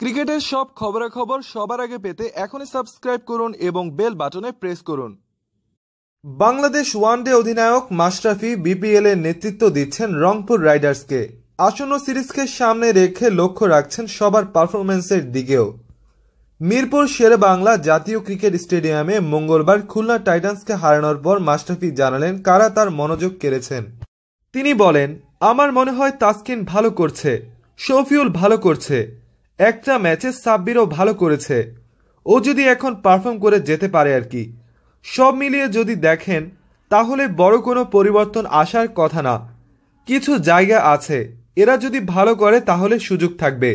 ক্রিকেটের সব খবরাখবর সবার আগে পেতে এখনই সাবস্ক্রাইব করুন এবং বেল বাটনে প্রেস করুন বাংলাদেশ ওয়ান ডে অধিনায়ক মাশরাফি বিপিএল এর নেতৃত্ব দিচ্ছেন রংপুর রাইডার্সকে আসন্ন সিরিজকে সামনে রেখে লক্ষ্য রাখছেন সবার পারফরমেন্সের দিকেও মিরপুর শের বাংলা জাতীয় ক্রিকেট স্টেডিয়ামে মঙ্গলবার খুলনা টাইটান্সকে হারানোর পর মাশরাফি জানালেন কারা তার মনোযোগ কেড়েছেন তিনি বলেন আমার মনে হয় তাসকিন ভালো করছে শফিউল ভালো করছে একটা ম্যাচে সাব্বিরও ভালো করেছে ও যদি এখন পারফর্ম করে যেতে পারে আর কি সব মিলিয়ে যদি দেখেন তাহলে বড় কোনো পরিবর্তন আসার কথা না কিছু জায়গা আছে এরা যদি ভালো করে তাহলে সুযোগ থাকবে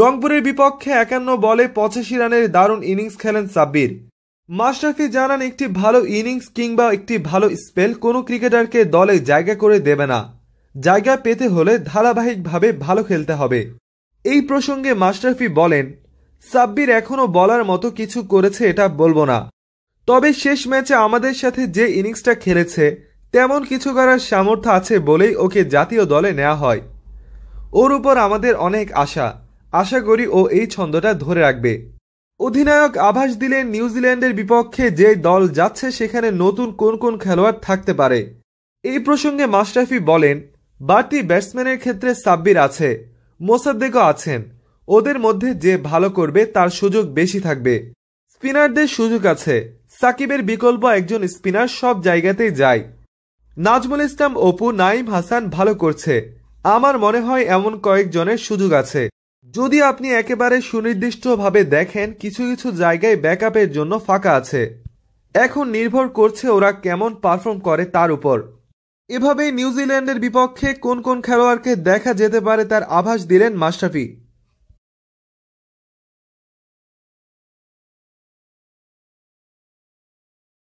রংপুরের বিপক্ষে একান্ন বলে পঁচাশি রানের দারুণ ইনিংস খেলেন সাব্বির মাশরাফি জানান একটি ভালো ইনিংস কিংবা একটি ভালো স্পেল কোনো ক্রিকেটারকে দলে জায়গা করে দেবে না জায়গা পেতে হলে ধারাবাহিকভাবে ভালো খেলতে হবে এই প্রসঙ্গে মাস্টারফি বলেন সাব্বির এখনও বলার মতো কিছু করেছে এটা বলবো না তবে শেষ ম্যাচে আমাদের সাথে যে ইনিংসটা খেলেছে তেমন কিছু করার সামর্থ্য আছে বলেই ওকে জাতীয় দলে নেওয়া হয় ওর উপর আমাদের অনেক আশা আশা করি ও এই ছন্দটা ধরে রাখবে অধিনায়ক আভাস দিলেন নিউজিল্যান্ডের বিপক্ষে যে দল যাচ্ছে সেখানে নতুন কোন কোন খেলোয়াড় থাকতে পারে এই প্রসঙ্গে মাস্টাফি বলেন বাড়তি ব্যাটসম্যানের ক্ষেত্রে সাব্বির আছে মোসাদ্দেকও আছেন ওদের মধ্যে যে ভালো করবে তার সুযোগ বেশি থাকবে স্পিনারদের সুযোগ আছে সাকিবের বিকল্প একজন স্পিনার সব জায়গাতেই যায় নাজমুল ইসলাম অপু নাইম হাসান ভালো করছে আমার মনে হয় এমন কয়েকজনের সুযোগ আছে যদি আপনি একেবারে সুনির্দিষ্টভাবে দেখেন কিছু কিছু জায়গায় ব্যাকআপের জন্য ফাঁকা আছে এখন নির্ভর করছে ওরা কেমন পারফর্ম করে তার উপর এভাবেই নিউজিল্যান্ডের বিপক্ষে কোন কোন খেলোয়াড়কে দেখা যেতে পারে তার আভাস দিলেন মাশরাফি